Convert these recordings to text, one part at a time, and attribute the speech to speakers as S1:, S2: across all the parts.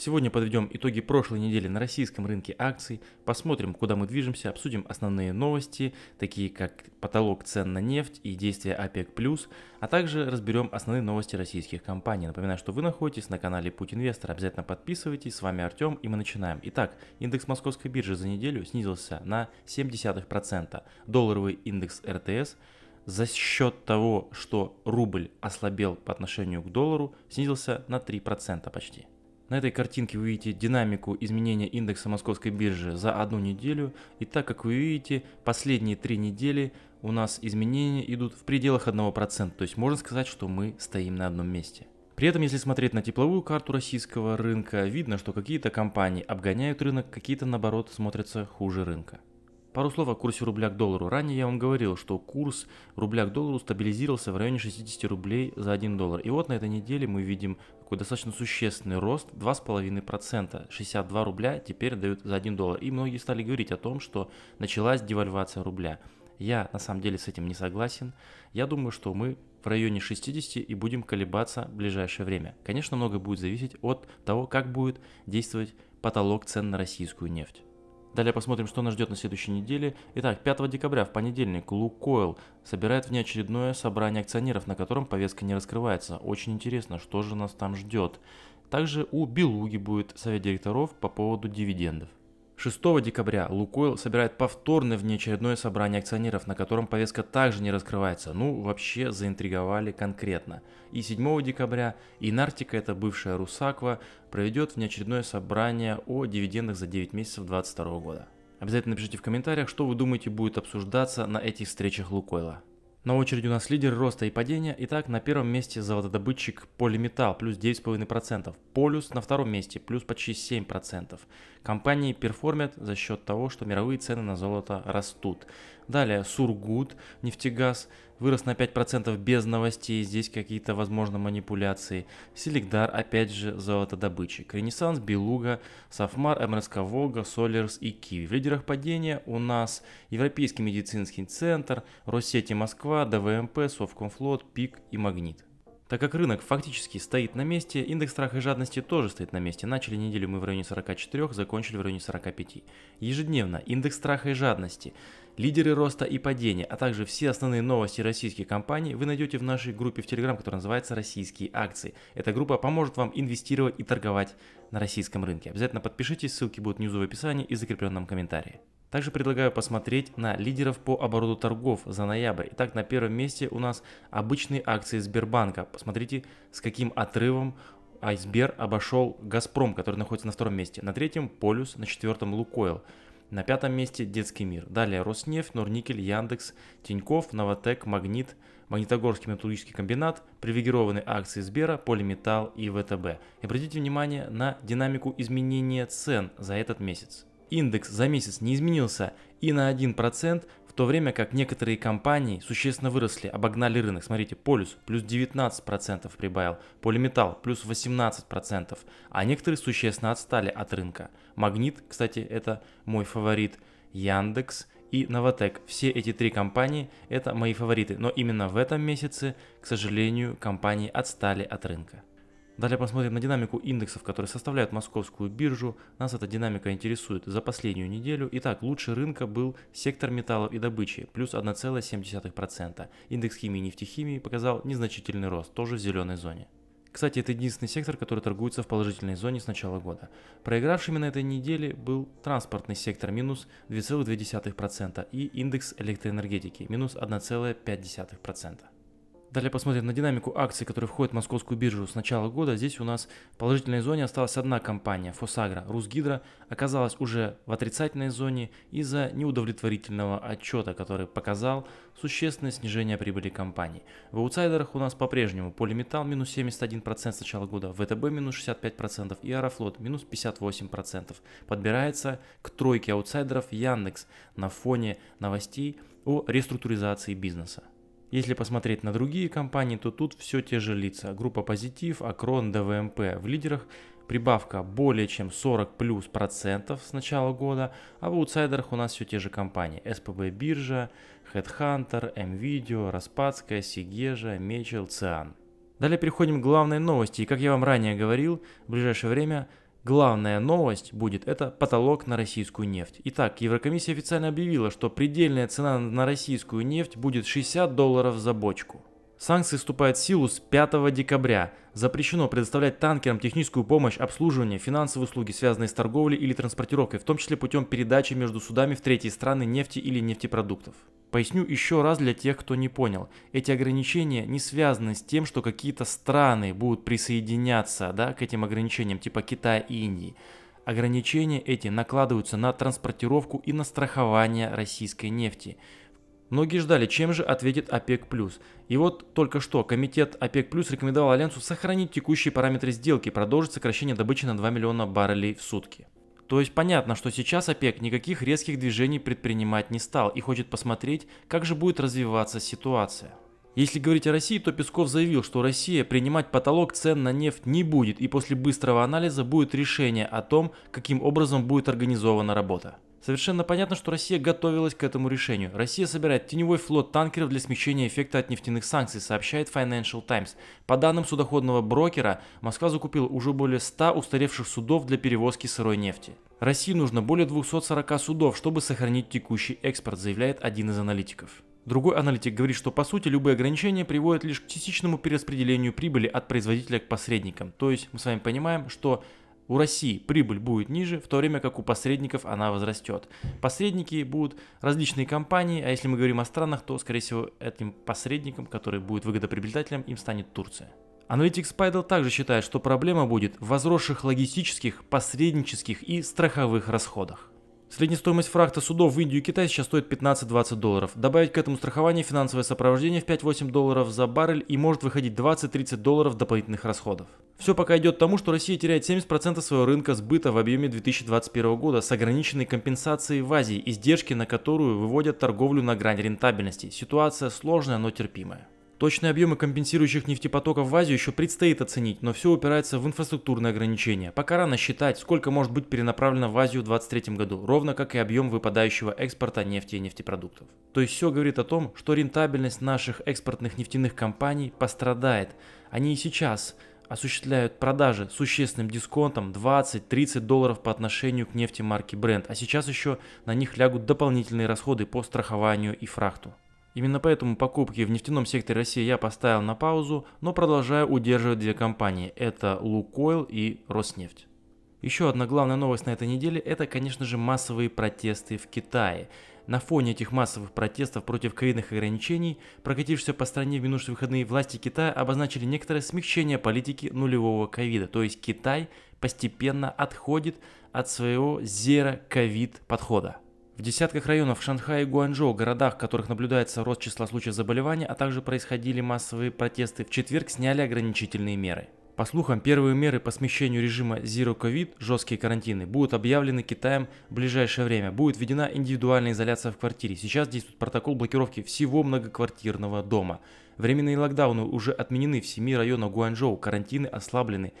S1: Сегодня подведем итоги прошлой недели на российском рынке акций, посмотрим, куда мы движемся, обсудим основные новости, такие как потолок цен на нефть и действия ОПЕК+, а также разберем основные новости российских компаний. Напоминаю, что вы находитесь на канале Путь Инвестор, обязательно подписывайтесь, с вами Артем и мы начинаем. Итак, индекс московской биржи за неделю снизился на 0,7%, долларовый индекс РТС за счет того, что рубль ослабел по отношению к доллару, снизился на 3% почти. На этой картинке вы видите динамику изменения индекса московской биржи за одну неделю. И так как вы видите, последние три недели у нас изменения идут в пределах 1%. То есть можно сказать, что мы стоим на одном месте. При этом, если смотреть на тепловую карту российского рынка, видно, что какие-то компании обгоняют рынок, какие-то наоборот смотрятся хуже рынка. Пару слов о курсе рубля к доллару. Ранее я вам говорил, что курс рубля к доллару стабилизировался в районе 60 рублей за 1 доллар. И вот на этой неделе мы видим такой достаточно существенный рост 2,5%. 62 рубля теперь дают за 1 доллар. И многие стали говорить о том, что началась девальвация рубля. Я на самом деле с этим не согласен. Я думаю, что мы в районе 60 и будем колебаться в ближайшее время. Конечно, много будет зависеть от того, как будет действовать потолок цен на российскую нефть. Далее посмотрим, что нас ждет на следующей неделе. Итак, 5 декабря в понедельник Лукойл собирает внеочередное собрание акционеров, на котором повестка не раскрывается. Очень интересно, что же нас там ждет. Также у Белуги будет совет директоров по поводу дивидендов. 6 декабря Лукойл собирает повторное внеочередное собрание акционеров, на котором повестка также не раскрывается. Ну, вообще заинтриговали конкретно. И 7 декабря Инартика, это бывшая Русаква, проведет внеочередное собрание о дивидендах за 9 месяцев 2022 года. Обязательно напишите в комментариях, что вы думаете будет обсуждаться на этих встречах Лукойла. На очереди у нас лидер роста и падения. Итак, на первом месте золотодобытчик Полиметалл, плюс 9,5%. Полюс на втором месте, плюс почти 7%. Компании перформят за счет того, что мировые цены на золото растут. Далее Сургут, нефтегаз, вырос на 5% без новостей, здесь какие-то, возможно, манипуляции. Селикдар, опять же, золотодобытчик. Ренессанс, Белуга, Софмар, МРСК Волга, Солерс и Киви. В лидерах падения у нас Европейский медицинский центр, Россети Москва, ДВМП, Совкомфлот, ПИК и Магнит. Так как рынок фактически стоит на месте, индекс страха и жадности тоже стоит на месте. Начали неделю мы в районе 44, закончили в районе 45. Ежедневно индекс страха и жадности, лидеры роста и падения, а также все основные новости российских компаний вы найдете в нашей группе в Telegram, которая называется «Российские акции». Эта группа поможет вам инвестировать и торговать на российском рынке. Обязательно подпишитесь, ссылки будут внизу в описании и закрепленном комментарии. Также предлагаю посмотреть на лидеров по обороту торгов за ноябрь. Итак, на первом месте у нас обычные акции Сбербанка. Посмотрите, с каким отрывом Айсбер обошел Газпром, который находится на втором месте. На третьем Полюс, на четвертом Лукойл. На пятом месте Детский мир. Далее Роснефть, Норникель, Яндекс, Тиньков, Новотек, Магнит, Магнитогорский металлургический комбинат, привилегированные акции Сбера, Полиметалл и ВТБ. И обратите внимание на динамику изменения цен за этот месяц индекс за месяц не изменился и на 1%, в то время как некоторые компании существенно выросли, обогнали рынок. Смотрите, полюс плюс 19% прибавил, полиметалл плюс 18%, а некоторые существенно отстали от рынка. Магнит, кстати, это мой фаворит, Яндекс и Новотек. Все эти три компании – это мои фавориты, но именно в этом месяце, к сожалению, компании отстали от рынка. Далее посмотрим на динамику индексов, которые составляют московскую биржу. Нас эта динамика интересует за последнюю неделю. Итак, лучше рынка был сектор металлов и добычи, плюс 1,7%. Индекс химии и нефтехимии показал незначительный рост, тоже в зеленой зоне. Кстати, это единственный сектор, который торгуется в положительной зоне с начала года. Проигравшими на этой неделе был транспортный сектор минус 2,2% и индекс электроэнергетики минус 1,5%. Далее посмотрим на динамику акций, которые входят в московскую биржу с начала года. Здесь у нас в положительной зоне осталась одна компания, Фосагра. Русгидро оказалась уже в отрицательной зоне из-за неудовлетворительного отчета, который показал существенное снижение прибыли компании. В аутсайдерах у нас по-прежнему Полиметалл минус 71% с начала года, ВТБ минус 65% и Аэрофлот минус 58%. Подбирается к тройке аутсайдеров Яндекс на фоне новостей о реструктуризации бизнеса. Если посмотреть на другие компании, то тут все те же лица. Группа Позитив, Акрон, ДВМП. В лидерах прибавка более чем 40 плюс процентов с начала года, а в аутсайдерах у нас все те же компании. СПБ Биржа, Headhunter, MVideo, Распадская, Сигежа, Мечел, Циан. Далее переходим к главной новости. И как я вам ранее говорил, в ближайшее время Главная новость будет – это потолок на российскую нефть. Итак, Еврокомиссия официально объявила, что предельная цена на российскую нефть будет 60 долларов за бочку. Санкции вступают в силу с 5 декабря. Запрещено предоставлять танкерам техническую помощь, обслуживание, финансовые услуги, связанные с торговлей или транспортировкой, в том числе путем передачи между судами в третьи страны нефти или нефтепродуктов. Поясню еще раз для тех, кто не понял. Эти ограничения не связаны с тем, что какие-то страны будут присоединяться да, к этим ограничениям, типа Китая и Индии. Ограничения эти накладываются на транспортировку и на страхование российской нефти. Многие ждали, чем же ответит ОПЕК+. И вот только что комитет ОПЕК+, рекомендовал Альянсу сохранить текущие параметры сделки и продолжить сокращение добычи на 2 миллиона баррелей в сутки. То есть понятно, что сейчас ОПЕК никаких резких движений предпринимать не стал и хочет посмотреть, как же будет развиваться ситуация. Если говорить о России, то Песков заявил, что Россия принимать потолок цен на нефть не будет и после быстрого анализа будет решение о том, каким образом будет организована работа. Совершенно понятно, что Россия готовилась к этому решению. Россия собирает теневой флот танкеров для смещения эффекта от нефтяных санкций, сообщает Financial Times. По данным судоходного брокера, Москва закупила уже более 100 устаревших судов для перевозки сырой нефти. России нужно более 240 судов, чтобы сохранить текущий экспорт, заявляет один из аналитиков. Другой аналитик говорит, что по сути любые ограничения приводят лишь к частичному перераспределению прибыли от производителя к посредникам. То есть мы с вами понимаем, что у России прибыль будет ниже, в то время как у посредников она возрастет. Посредники будут различные компании, а если мы говорим о странах, то, скорее всего, этим посредником, который будет выгодоприобретателем, им станет Турция. Аналитик Спайдл также считает, что проблема будет в возросших логистических, посреднических и страховых расходах. Средняя стоимость фрахта судов в Индию и Китай сейчас стоит 15-20 долларов. Добавить к этому страхование, финансовое сопровождение в 5-8 долларов за баррель и может выходить 20-30 долларов дополнительных расходов. Все пока идет к тому, что Россия теряет 70% своего рынка сбыта в объеме 2021 года с ограниченной компенсацией в Азии, издержки на которую выводят торговлю на грань рентабельности. Ситуация сложная, но терпимая. Точные объемы компенсирующих нефтепотоков в Азию еще предстоит оценить, но все упирается в инфраструктурные ограничения. Пока рано считать, сколько может быть перенаправлено в Азию в 2023 году, ровно как и объем выпадающего экспорта нефти и нефтепродуктов. То есть все говорит о том, что рентабельность наших экспортных нефтяных компаний пострадает. Они и сейчас осуществляют продажи с существенным дисконтом 20-30 долларов по отношению к нефти марки Brent, а сейчас еще на них лягут дополнительные расходы по страхованию и фрахту. Именно поэтому покупки в нефтяном секторе России я поставил на паузу, но продолжаю удерживать две компании. Это Лукойл и Роснефть. Еще одна главная новость на этой неделе – это, конечно же, массовые протесты в Китае. На фоне этих массовых протестов против ковидных ограничений, прокатившихся по стране в минувшие выходные, власти Китая обозначили некоторое смягчение политики нулевого ковида. То есть Китай постепенно отходит от своего зеро-ковид подхода. В десятках районов Шанхая и Гуанчжоу, городах, в которых наблюдается рост числа случаев заболевания, а также происходили массовые протесты, в четверг сняли ограничительные меры. По слухам, первые меры по смещению режима Zero COVID, жесткие карантины, будут объявлены Китаем в ближайшее время. Будет введена индивидуальная изоляция в квартире. Сейчас действует протокол блокировки всего многоквартирного дома. Временные локдауны уже отменены в семи районах Гуанчжоу, карантины ослаблены.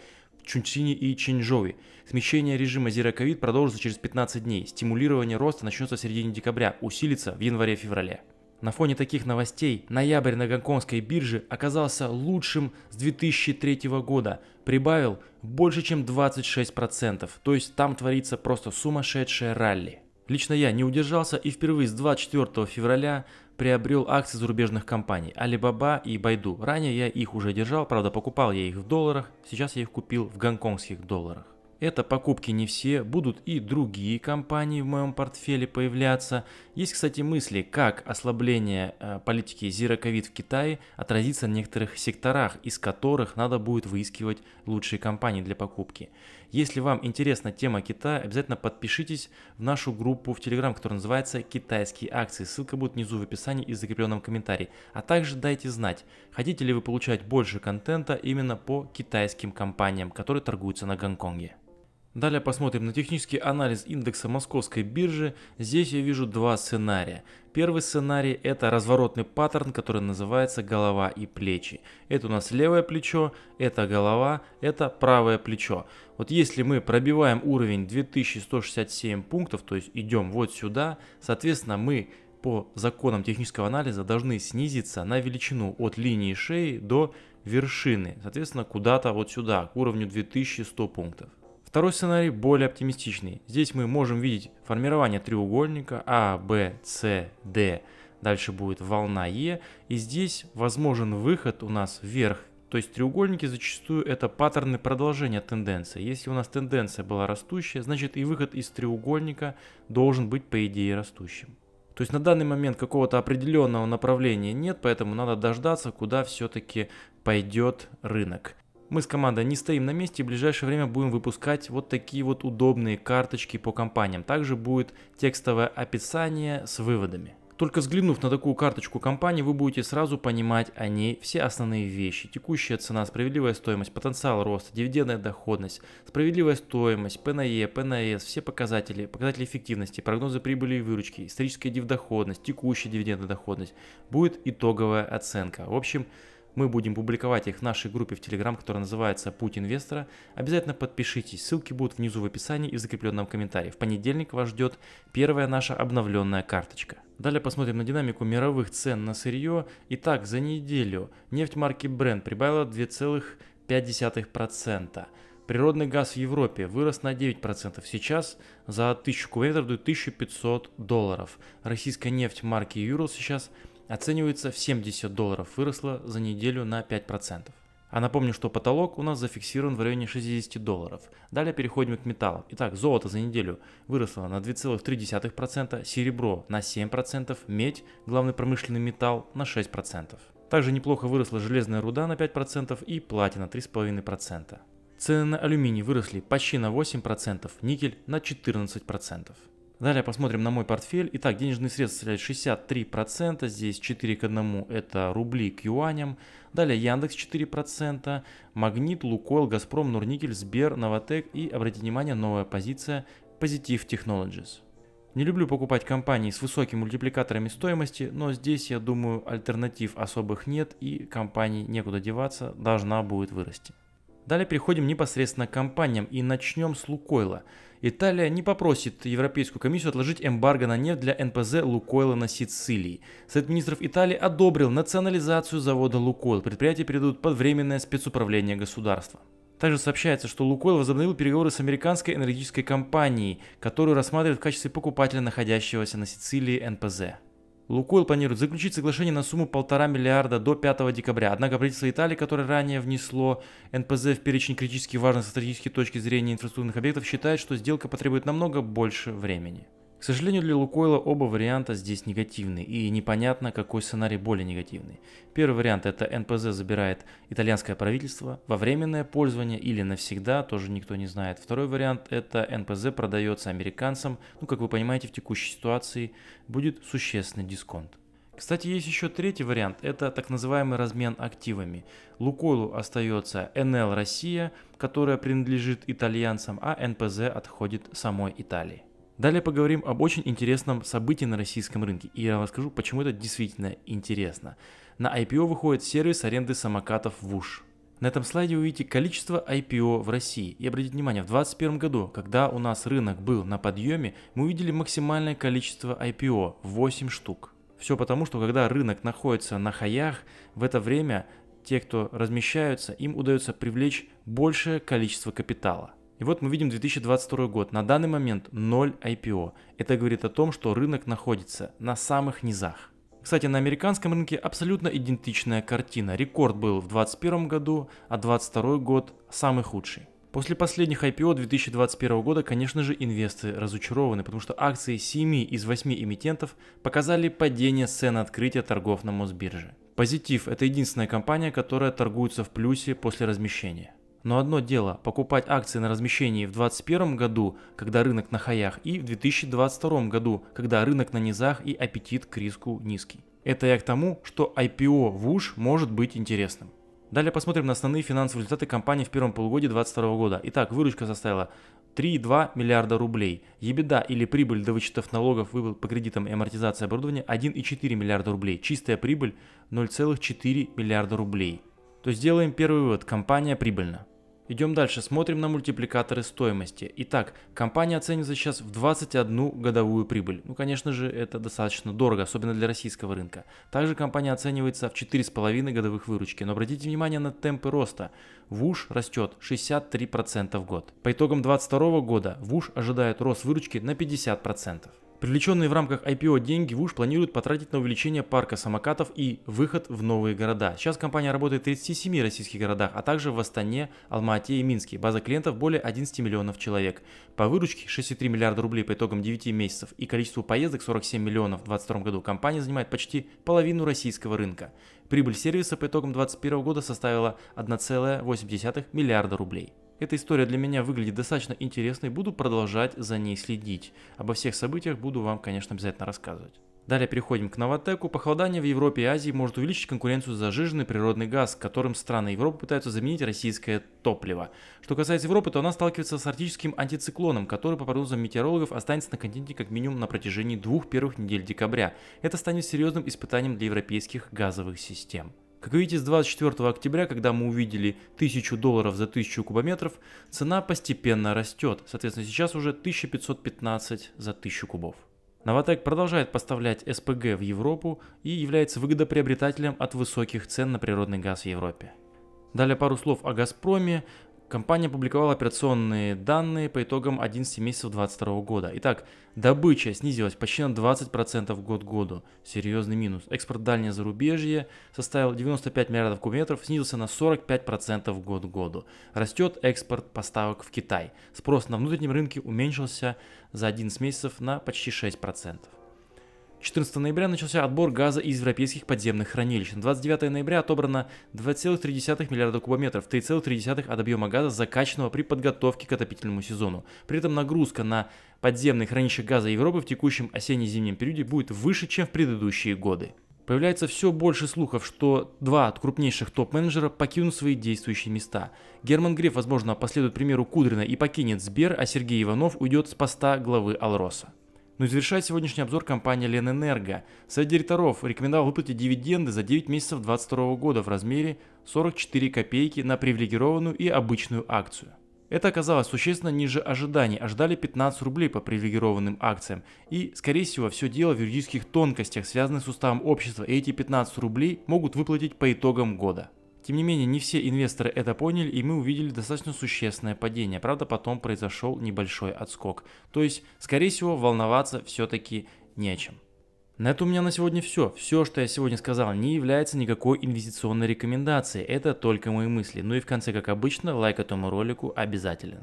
S1: Чунцини и Ченджови. Смещение режима зеро-ковид продолжится через 15 дней. Стимулирование роста начнется в середине декабря, усилится в январе-феврале. На фоне таких новостей ноябрь на гонконгской бирже оказался лучшим с 2003 года, прибавил больше чем 26%, то есть там творится просто сумасшедшее ралли. Лично я не удержался и впервые с 24 февраля приобрел акции зарубежных компаний Alibaba и Baidu. Ранее я их уже держал, правда покупал я их в долларах, сейчас я их купил в гонконгских долларах. Это покупки не все, будут и другие компании в моем портфеле появляться. Есть, кстати, мысли, как ослабление э, политики Zero COVID в Китае отразится на некоторых секторах, из которых надо будет выискивать лучшие компании для покупки. Если вам интересна тема Китая, обязательно подпишитесь в нашу группу в Telegram, которая называется «Китайские акции». Ссылка будет внизу в описании и в закрепленном комментарии. А также дайте знать, хотите ли вы получать больше контента именно по китайским компаниям, которые торгуются на Гонконге. Далее посмотрим на технический анализ индекса московской биржи. Здесь я вижу два сценария. Первый сценарий это разворотный паттерн, который называется голова и плечи. Это у нас левое плечо, это голова, это правое плечо. Вот если мы пробиваем уровень 2167 пунктов, то есть идем вот сюда, соответственно мы по законам технического анализа должны снизиться на величину от линии шеи до вершины, соответственно куда-то вот сюда, к уровню 2100 пунктов. Второй сценарий более оптимистичный. Здесь мы можем видеть формирование треугольника А, Б, С, Д. Дальше будет волна Е. И здесь возможен выход у нас вверх. То есть треугольники зачастую это паттерны продолжения тенденции. Если у нас тенденция была растущая, значит и выход из треугольника должен быть по идее растущим. То есть на данный момент какого-то определенного направления нет, поэтому надо дождаться, куда все-таки пойдет рынок. Мы с командой не стоим на месте и в ближайшее время будем выпускать вот такие вот удобные карточки по компаниям. Также будет текстовое описание с выводами. Только взглянув на такую карточку компании, вы будете сразу понимать о ней все основные вещи. Текущая цена, справедливая стоимость, потенциал роста, дивидендная доходность, справедливая стоимость, ПНЕ, ПНС, все показатели, показатели эффективности, прогнозы прибыли и выручки, историческая дивдоходность, текущая дивидендная доходность. Будет итоговая оценка. В общем, мы будем публиковать их в нашей группе в Телеграм, которая называется «Путь инвестора». Обязательно подпишитесь, ссылки будут внизу в описании и в закрепленном комментарии. В понедельник вас ждет первая наша обновленная карточка. Далее посмотрим на динамику мировых цен на сырье. Итак, за неделю нефть марки Brent прибавила 2,5%. Природный газ в Европе вырос на 9%. Сейчас за 1000 кубометров дует 1500 долларов. Российская нефть марки Юрл сейчас – оценивается в 70 долларов, выросла за неделю на 5%. А напомню, что потолок у нас зафиксирован в районе 60 долларов. Далее переходим к металлам. Итак, золото за неделю выросло на 2,3%, серебро на 7%, медь, главный промышленный металл, на 6%. Также неплохо выросла железная руда на 5% и платина 3,5%. Цены на алюминий выросли почти на 8%, никель на 14%. Далее посмотрим на мой портфель. Итак, денежные средства составляют 63%, здесь 4 к 1 это рубли к юаням. Далее Яндекс 4%, Магнит, Лукойл, Газпром, Нурникель, Сбер, Новотек и, обратите внимание, новая позиция Positive Technologies. Не люблю покупать компании с высокими мультипликаторами стоимости, но здесь, я думаю, альтернатив особых нет и компании некуда деваться, должна будет вырасти. Далее переходим непосредственно к компаниям и начнем с Лукойла. Италия не попросит Европейскую комиссию отложить эмбарго на нефть для НПЗ «Лукойла» на Сицилии. Совет министров Италии одобрил национализацию завода «Лукойл». Предприятие передадут под временное спецуправление государства. Также сообщается, что «Лукойл» возобновил переговоры с американской энергетической компанией, которую рассматривает в качестве покупателя находящегося на Сицилии НПЗ. Лукойл планирует заключить соглашение на сумму полтора миллиарда до 5 декабря. Однако правительство Италии, которое ранее внесло НПЗ в перечень критически важных со стратегической точки зрения инфраструктурных объектов, считает, что сделка потребует намного больше времени. К сожалению для Лукойла оба варианта здесь негативны, и непонятно, какой сценарий более негативный. Первый вариант это НПЗ забирает итальянское правительство во временное пользование или навсегда, тоже никто не знает. Второй вариант это НПЗ продается американцам, ну как вы понимаете в текущей ситуации будет существенный дисконт. Кстати, есть еще третий вариант, это так называемый размен активами. Лукойлу остается НЛ Россия, которая принадлежит итальянцам, а НПЗ отходит самой Италии. Далее поговорим об очень интересном событии на российском рынке. И я расскажу, почему это действительно интересно. На IPO выходит сервис аренды самокатов ВУШ. На этом слайде вы видите количество IPO в России. И обратите внимание, в 2021 году, когда у нас рынок был на подъеме, мы увидели максимальное количество IPO – 8 штук. Все потому, что когда рынок находится на хаях, в это время те, кто размещаются, им удается привлечь большее количество капитала. И вот мы видим 2022 год. На данный момент 0 IPO. Это говорит о том, что рынок находится на самых низах. Кстати, на американском рынке абсолютно идентичная картина. Рекорд был в 2021 году, а 2022 год самый худший. После последних IPO 2021 года, конечно же, инвесторы разочарованы, потому что акции 7 из 8 эмитентов показали падение цены открытия торгов на Мосбирже. Позитив – это единственная компания, которая торгуется в плюсе после размещения. Но одно дело покупать акции на размещении в 2021 году, когда рынок на хаях, и в 2022 году, когда рынок на низах и аппетит к риску низкий. Это я к тому, что IPO в уж может быть интересным. Далее посмотрим на основные финансовые результаты компании в первом полугодии 2022 года. Итак, выручка составила 3,2 миллиарда рублей. Ебеда или прибыль до вычетов налогов, выплат по кредитам и амортизации оборудования 1,4 миллиарда рублей. Чистая прибыль 0,4 миллиарда рублей то сделаем первый вывод – компания прибыльна. Идем дальше, смотрим на мультипликаторы стоимости. Итак, компания оценивается сейчас в 21 годовую прибыль. Ну, конечно же, это достаточно дорого, особенно для российского рынка. Также компания оценивается в 4,5 годовых выручки. Но обратите внимание на темпы роста. ВУШ растет 63% в год. По итогам 2022 года ВУШ ожидает рост выручки на 50%. Привлеченные в рамках IPO деньги ВУШ планируют потратить на увеличение парка самокатов и выход в новые города. Сейчас компания работает в 37 российских городах, а также в Астане, Алмате и Минске. База клиентов более 11 миллионов человек. По выручке 6,3 миллиарда рублей по итогам 9 месяцев и количеству поездок 47 миллионов в 2022 году компания занимает почти половину российского рынка. Прибыль сервиса по итогам 2021 года составила 1,8 миллиарда рублей. Эта история для меня выглядит достаточно интересной, буду продолжать за ней следить. Обо всех событиях буду вам, конечно, обязательно рассказывать. Далее переходим к Новотеку. Похолодание в Европе и Азии может увеличить конкуренцию за жиженный природный газ, которым страны Европы пытаются заменить российское топливо. Что касается Европы, то она сталкивается с арктическим антициклоном, который, по прогнозам метеорологов, останется на континенте как минимум на протяжении двух первых недель декабря. Это станет серьезным испытанием для европейских газовых систем. Как видите, с 24 октября, когда мы увидели 1000 долларов за 1000 кубометров, цена постепенно растет. Соответственно, сейчас уже 1515 за 1000 кубов. Novatec продолжает поставлять СПГ в Европу и является выгодоприобретателем от высоких цен на природный газ в Европе. Далее пару слов о «Газпроме». Компания публиковала операционные данные по итогам 11 месяцев 2022 года. Итак, добыча снизилась почти на 20% год к году. Серьезный минус. Экспорт дальнее зарубежье составил 95 миллиардов кубометров, снизился на 45% год к году. Растет экспорт поставок в Китай. Спрос на внутреннем рынке уменьшился за 11 месяцев на почти 6%. 14 ноября начался отбор газа из европейских подземных хранилищ. На 29 ноября отобрано 2,3 миллиарда кубометров, 3,3 от объема газа, закачанного при подготовке к отопительному сезону. При этом нагрузка на подземные хранилища газа Европы в текущем осенне-зимнем периоде будет выше, чем в предыдущие годы. Появляется все больше слухов, что два от крупнейших топ-менеджера покинут свои действующие места. Герман Греф, возможно, последует примеру Кудрина и покинет Сбер, а Сергей Иванов уйдет с поста главы Алроса. Но ну завершает сегодняшний обзор компания Ленэнерго. Совет директоров рекомендовал выплатить дивиденды за 9 месяцев 2022 года в размере 44 копейки на привилегированную и обычную акцию. Это оказалось существенно ниже ожиданий, ожидали а 15 рублей по привилегированным акциям. И, скорее всего, все дело в юридических тонкостях, связанных с уставом общества, и эти 15 рублей могут выплатить по итогам года. Тем не менее, не все инвесторы это поняли, и мы увидели достаточно существенное падение. Правда, потом произошел небольшой отскок. То есть, скорее всего, волноваться все-таки не о чем. На этом у меня на сегодня все. Все, что я сегодня сказал, не является никакой инвестиционной рекомендацией. Это только мои мысли. Ну и в конце, как обычно, лайк этому ролику обязателен.